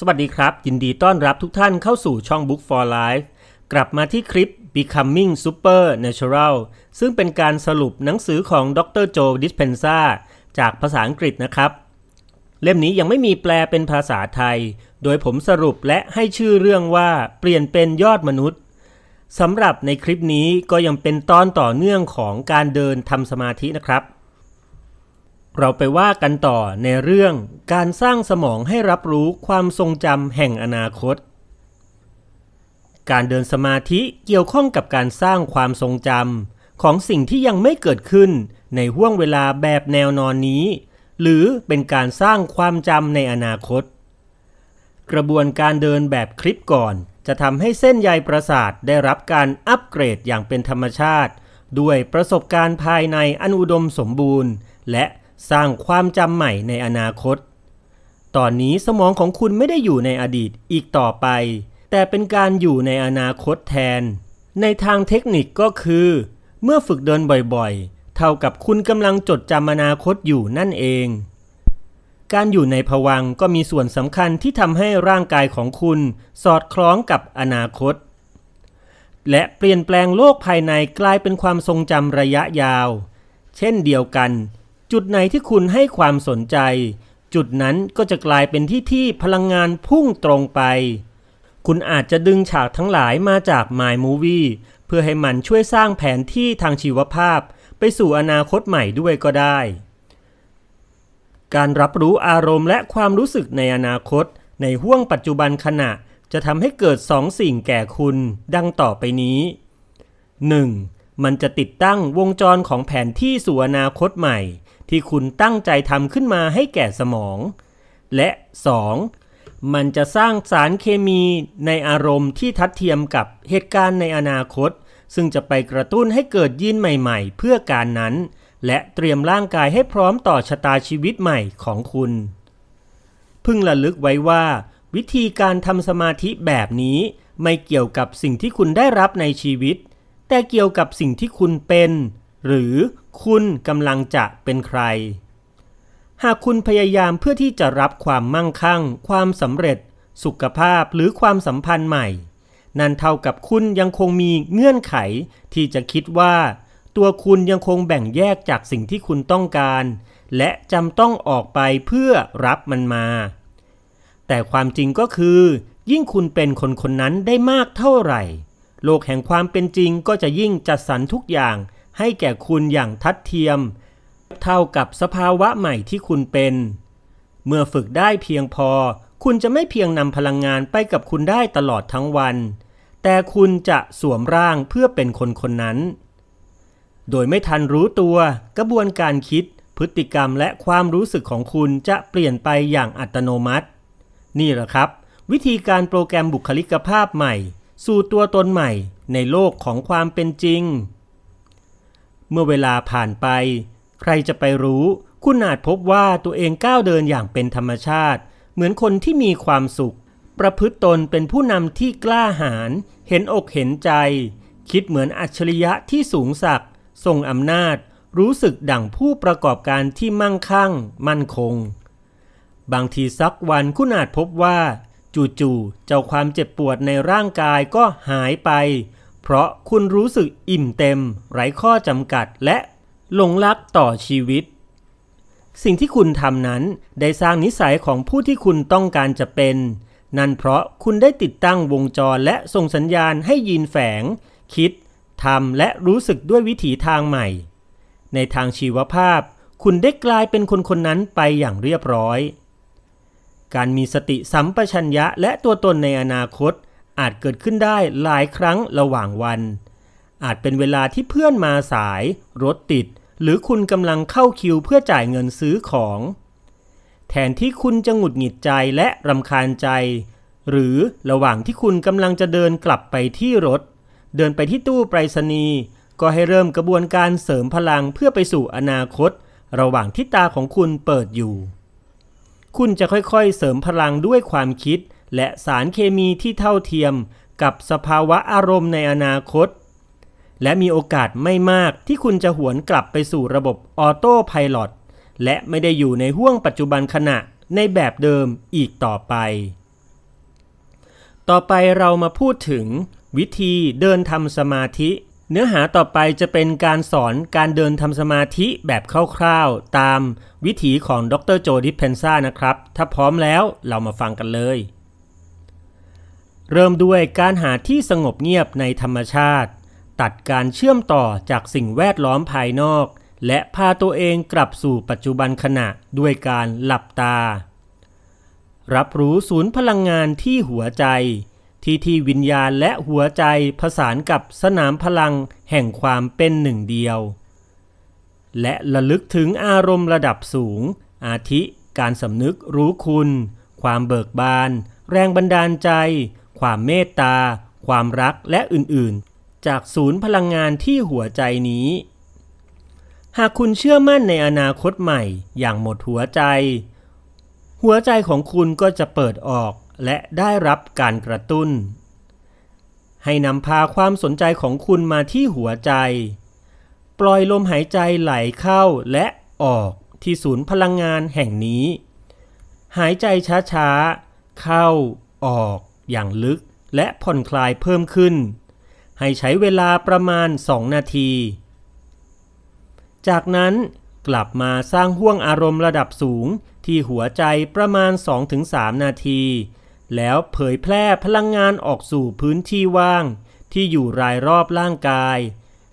สวัสดีครับ ยินดีต้อนรับทุกท่านเข้าสู่ช่อง Book for Life กลับมาที่คลิป Becoming Supernatural ซึ่งเป็นการสรุปหนังสือของดรโจดิสเพนซาจากภาษาอังกฤษนะครับ เล่มนี้ยังไม่มีแปลเป็นภาษาไทย โดยผมสรุปและให้ชื่อเรื่องว่าเปลี่ยนเป็นยอดมนุษย์สำหรับในคลิปนี้ก็ยังเป็นตอนต่อเนื่องของการเดินทำสมาธินะครับเราไปว่ากันต่อในเรื่องการสร้างสมองให้รับรู้ความทรงจำแห่งอนาคต การเดินสมาธิเกี่ยวข้องกับการสร้างความทรงจำของสิ่งที่ยังไม่เกิดขึ้นในห่วงเวลาแบบแนวนอนนี้ หรือเป็นการสร้างความจำในอนาคต กระบวนการเดินแบบคลิปก่อนจะทำให้เส้นใยประสาทได้รับการอัปเกรดอย่างเป็นธรรมชาติ ด้วยประสบการณ์ภายในอันอุดมสมบูรณ์ และสร้างความจำใหม่ในอนาคต ตอนนี้สมองของคุณไม่ได้อยู่ในอดีตอีกต่อไป แต่เป็นการอยู่ในอนาคตแทน ในทางเทคนิคก็คือ เมื่อฝึกเดินบ่อยๆ เท่ากับคุณกำลังจดจำอนาคตอยู่นั่นเอง การอยู่ในผวังก็มีส่วนสำคัญที่ทำให้ร่างกายของคุณสอดคล้องกับอนาคต และเปลี่ยนแปลงโลกภายใน กลายเป็นความทรงจำระยะยาว เช่นเดียวกันจุดไหนที่คุณให้ความสนใจ จุดนั้นก็จะกลายเป็นที่ที่พลังงานพุ่งตรงไป คุณอาจจะดึงฉากทั้งหลายมาจาก My Movie เพื่อให้มันช่วยสร้างแผนที่ทางชีวภาพไปสู่อนาคตใหม่ด้วยก็ได้ การรับรู้อารมณ์และความรู้สึกในอนาคต ในห้วงปัจจุบันขณะจะทำให้เกิดสองสิ่งแก่คุณ ดังต่อไปนี้ 1. มันจะติดตั้งวงจรของแผนที่สู่อนาคตใหม่ที่คุณตั้งใจทำขึ้นมาให้แก่สมอง และ 2. มันจะสร้างสารเคมีในอารมณ์ที่ทัดเทียมกับเหตุการณ์ในอนาคต ซึ่งจะไปกระตุ้นให้เกิดยีนใหม่ๆเพื่อการนั้น และเตรียมร่างกายให้พร้อมต่อชะตาชีวิตใหม่ของคุณ พึงระลึกไว้ว่า วิธีการทำสมาธิแบบนี้ไม่เกี่ยวกับสิ่งที่คุณได้รับในชีวิต แต่เกี่ยวกับสิ่งที่คุณเป็นหรือคุณกำลังจะเป็นใคร หากคุณพยายามเพื่อที่จะรับความมั่งคั่ง ความสำเร็จ สุขภาพหรือความสัมพันธ์ใหม่ นั่นเท่ากับคุณยังคงมีเงื่อนไขที่จะคิดว่า ตัวคุณยังคงแบ่งแยกจากสิ่งที่คุณต้องการ และจำต้องออกไปเพื่อรับมันมา แต่ความจริงก็คือยิ่งคุณเป็นคนคนนั้นได้มากเท่าไหร่ โลกแห่งความเป็นจริงก็จะยิ่งจัดสรรทุกอย่างให้แก่คุณอย่างทัดเทียม เท่ากับสภาวะใหม่ที่คุณเป็น เมื่อฝึกได้เพียงพอ คุณจะไม่เพียงนำพลังงานไปกับคุณได้ตลอดทั้งวัน แต่คุณจะสวมร่างเพื่อเป็นคนคนนั้น โดยไม่ทันรู้ตัวกระบวนการคิด พฤติกรรมและความรู้สึกของคุณจะเปลี่ยนไปอย่างอัตโนมัติ นี่แหละครับ วิธีการโปรแกรมบุคลิกภาพใหม่ สู่ตัวตนใหม่ ในโลกของความเป็นจริงเมื่อเวลาผ่านไป ใครจะไปรู้ คุณอาจพบว่าตัวเองก้าวเดินอย่างเป็นธรรมชาติ เหมือนคนที่มีความสุข ประพฤติตนเป็นผู้นำที่กล้าหาญเห็นอกเห็นใจ คิดเหมือนอัจฉริยะที่สูงสักทรงอำนาจ รู้สึกดั่งผู้ประกอบการที่มั่งคั่ง มั่นคง บางทีสักวันคุณอาจพบว่า จู่ๆเจ้าความเจ็บปวดในร่างกายก็หายไปเพราะคุณรู้สึกอิ่มเต็มไร้ข้อจำกัดและหลงรักต่อชีวิต สิ่งที่คุณทำนั้นได้สร้างนิสัยของผู้ที่คุณต้องการจะเป็น นั่นเพราะคุณได้ติดตั้งวงจรและส่งสัญญาณให้ยินแฝง คิดทำและรู้สึกด้วยวิถีทางใหม่ ในทางชีวภาพ คุณได้กลายเป็นคนคนนั้นไปอย่างเรียบร้อย การมีสติสัมปชัญญะและตัวตนในอนาคตอาจเกิดขึ้นได้หลายครั้งระหว่างวัน อาจเป็นเวลาที่เพื่อนมาสาย รถติด หรือคุณกำลังเข้าคิวเพื่อจ่ายเงินซื้อของ แทนที่คุณจะหงุดหงิดใจและรำคาญใจ หรือระหว่างที่คุณกำลังจะเดินกลับไปที่รถ เดินไปที่ตู้ไปรษณีย์ก็ให้เริ่มกระบวนการเสริมพลังเพื่อไปสู่อนาคต ระหว่างที่ตาของคุณเปิดอยู่ คุณจะค่อยๆเสริมพลังด้วยความคิดและสารเคมีที่เท่าเทียมกับสภาวะอารมณ์ในอนาคต และมีโอกาสไม่มากที่คุณจะหวนกลับไปสู่ระบบออโต้พายโและไม่ได้อยู่ในห่วงปัจจุบันขณะในแบบเดิมอีกต่อไป ต่อไปเรามาพูดถึงวิธีเดินทำสมาธิ เนื้อหาต่อไปจะเป็นการสอนการเดินทำสมาธิแบบคร่าวๆตามวิถีของดรโจดิเพนซ่านะครับ ถ้าพร้อมแล้วเรามาฟังกันเลยเริ่มด้วยการหาที่สงบเงียบในธรรมชาติ ตัดการเชื่อมต่อจากสิ่งแวดล้อมภายนอก และพาตัวเองกลับสู่ปัจจุบันขณะด้วยการหลับตา รับรู้ศูนย์พลังงานที่หัวใจ ที่ที่วิญญาณและหัวใจผสานกับสนามพลังแห่งความเป็นหนึ่งเดียว และระลึกถึงอารมณ์ระดับสูง อาทิ การสำนึกรู้คุณ ความเบิกบาน แรงบันดาลใจความเมตตา ความรักและอื่นๆ จากศูนย์พลังงานที่หัวใจนี้ หากคุณเชื่อมั่นในอนาคตใหม่ อย่างหมดหัวใจ หัวใจของคุณก็จะเปิดออกและได้รับการกระตุ้น ให้นำพาความสนใจของคุณมาที่หัวใจ ปล่อยลมหายใจไหลเข้าและออกที่ศูนย์พลังงานแห่งนี้ หายใจช้าๆ เข้า ออกอย่างลึกและผ่อนคลายเพิ่มขึ้น ให้ใช้เวลาประมาณ 2 นาที จากนั้นกลับมาสร้างห่วงอารมณ์ระดับสูงที่หัวใจประมาณ 2-3 นาที แล้วเผยแพร่พลังงานออกสู่พื้นที่ว่าง ที่อยู่รายรอบร่างกาย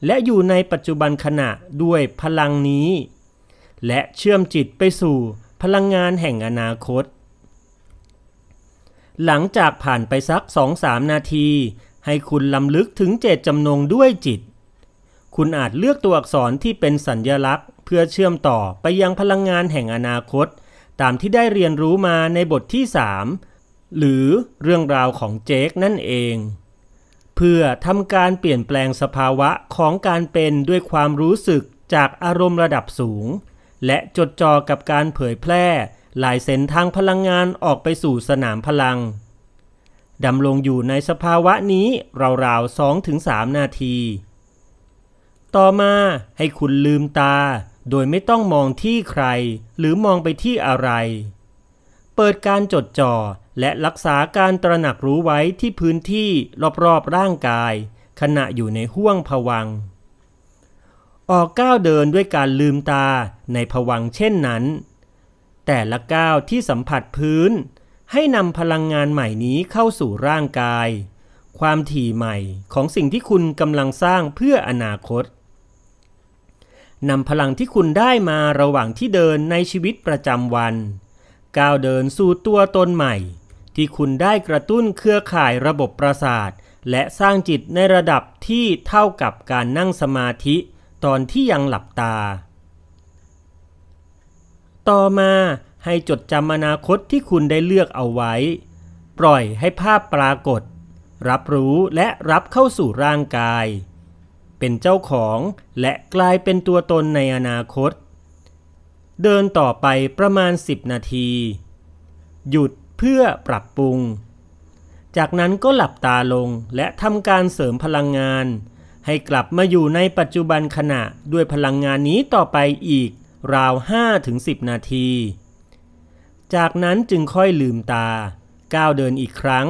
และอยู่ในปัจจุบันขณะด้วยพลังนี้ และเชื่อมจิตไปสู่พลังงานแห่งอนาคตหลังจากผ่านไปสักสองสามนาที ให้คุณลำลึกถึงเจตจำนงด้วยจิต คุณอาจเลือกตัวอักษรที่เป็นสัญญลักษณ์ เพื่อเชื่อมต่อไปยังพลังงานแห่งอนาคต ตามที่ได้เรียนรู้มาในบทที่ 3 หรือเรื่องราวของเจคนั่นเอง เพื่อทำการเปลี่ยนแปลงสภาวะของการเป็นด้วยความรู้สึกจากอารมณ์ระดับสูง และจดจ่อกับการเผยแพร่หลายเส้นทางพลังงานออกไปสู่สนามพลัง ดำลงอยู่ในสภาวะนี้ราวๆสองถึงสามนาที ต่อมาให้คุณลืมตาโดยไม่ต้องมองที่ใครหรือมองไปที่อะไร เปิดการจดจ่อ และรักษาการตระหนักรู้ไว้ที่พื้นที่รอบๆร่างกาย ขณะอยู่ในห้วงผวัง ออกก้าวเดินด้วยการลืมตาในผวังเช่นนั้นแต่ละก้าวที่สัมผัสพื้น ให้นำพลังงานใหม่นี้เข้าสู่ร่างกาย ความถี่ใหม่ของสิ่งที่คุณกำลังสร้างเพื่ออนาคตนำพลังที่คุณได้มาระหว่างที่เดินในชีวิตประจำวันก้าวเดินสู่ตัวตนใหม่ ที่คุณได้กระตุ้นเครือข่ายระบบประสาทและสร้างจิตในระดับที่เท่ากับการนั่งสมาธิ ตอนที่ยังหลับตาต่อมาให้จดจำอนาคตที่คุณได้เลือกเอาไว้ ปล่อยให้ภาพปรากฏ รับรู้และรับเข้าสู่ร่างกาย เป็นเจ้าของและกลายเป็นตัวตนในอนาคต เดินต่อไปประมาณ 10 นาที หยุดเพื่อปรับปรุง จากนั้นก็หลับตาลงและทำการเสริมพลังงาน ให้กลับมาอยู่ในปัจจุบันขณะด้วยพลังงานนี้ต่อไปอีกราว 5 ถึง 10 นาที จากนั้นจึงค่อยลืมตา ก้าวเดินอีกครั้ง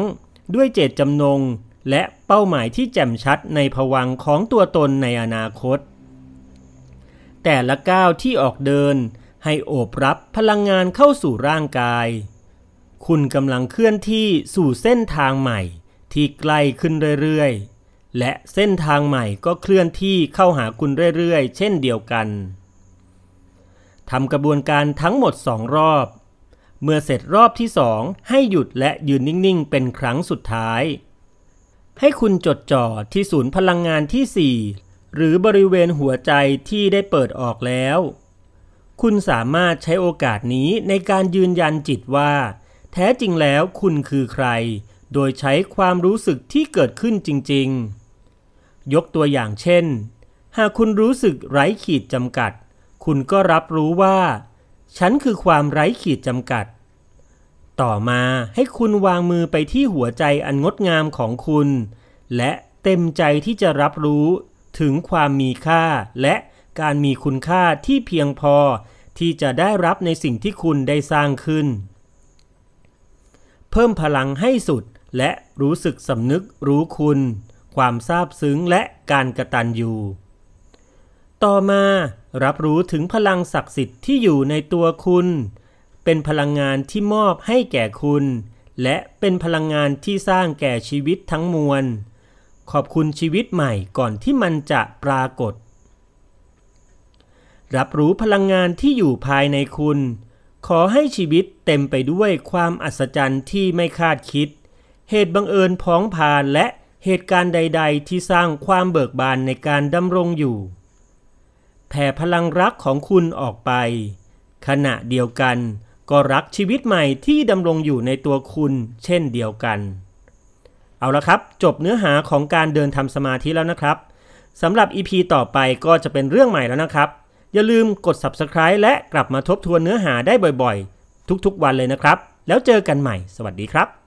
ด้วยเจตจำนง และเป้าหมายที่แจ่มชัดในผวังของตัวตนในอนาคต แต่ละก้าวที่ออกเดินให้โอบรับพลังงานเข้าสู่ร่างกาย คุณกำลังเคลื่อนที่สู่เส้นทางใหม่ที่ใกล้ขึ้นเรื่อยๆและเส้นทางใหม่ก็เคลื่อนที่เข้าหาคุณเรื่อยๆเช่นเดียวกันทำกระบวนการทั้งหมด 2 รอบ เมื่อเสร็จรอบที่ 2 ให้หยุดและยืนนิ่ง ๆ เป็นครั้งสุดท้าย ให้คุณจดจ่อที่ศูนย์พลังงานที่ 4 หรือบริเวณหัวใจที่ได้เปิดออกแล้ว คุณสามารถใช้โอกาสนี้ในการยืนยันจิตว่า แท้จริงแล้วคุณคือใคร โดยใช้ความรู้สึกที่เกิดขึ้นจริง ๆ ยกตัวอย่างเช่น หากคุณรู้สึกไร้ขีดจำกัดคุณก็รับรู้ว่า ฉันคือความไร้ขีดจำกัด ต่อมาให้คุณวางมือไปที่หัวใจอันงดงามของคุณ และเต็มใจที่จะรับรู้ถึงความมีค่า และการมีคุณค่าที่เพียงพอที่จะได้รับในสิ่งที่คุณได้สร้างขึ้น เพิ่มพลังให้สุดและรู้สึกสำนึกรู้คุณ ความซาบซึ้งและการกระตันอยู่ต่อมารับรู้ถึงพลังศักดิ์สิทธิ์ที่อยู่ในตัวคุณ เป็นพลังงานที่มอบให้แก่คุณ และเป็นพลังงานที่สร้างแก่ชีวิตทั้งมวล ขอบคุณชีวิตใหม่ก่อนที่มันจะปรากฏ รับรู้พลังงานที่อยู่ภายในคุณ ขอให้ชีวิตเต็มไปด้วยความอัศจรรย์ที่ไม่คาดคิด เหตุบังเอิญพ้องผ่านและเหตุการณ์ใด ๆ ที่สร้างความเบิกบานในการดำรงอยู่แผ่พลังรักของคุณออกไป ขณะเดียวกัน ก็รักชีวิตใหม่ที่ดำรงอยู่ในตัวคุณเช่นเดียวกัน เอาละครับ จบเนื้อหาของการเดินทำสมาธิแล้วนะครับสำหรับ EP ต่อไปก็จะเป็นเรื่องใหม่แล้วนะครับ อย่าลืมกด Subscribe และกลับมาทบทวนเนื้อหาได้บ่อยๆ ทุกๆวันเลยนะครับ แล้วเจอกันใหม่สวัสดีครับ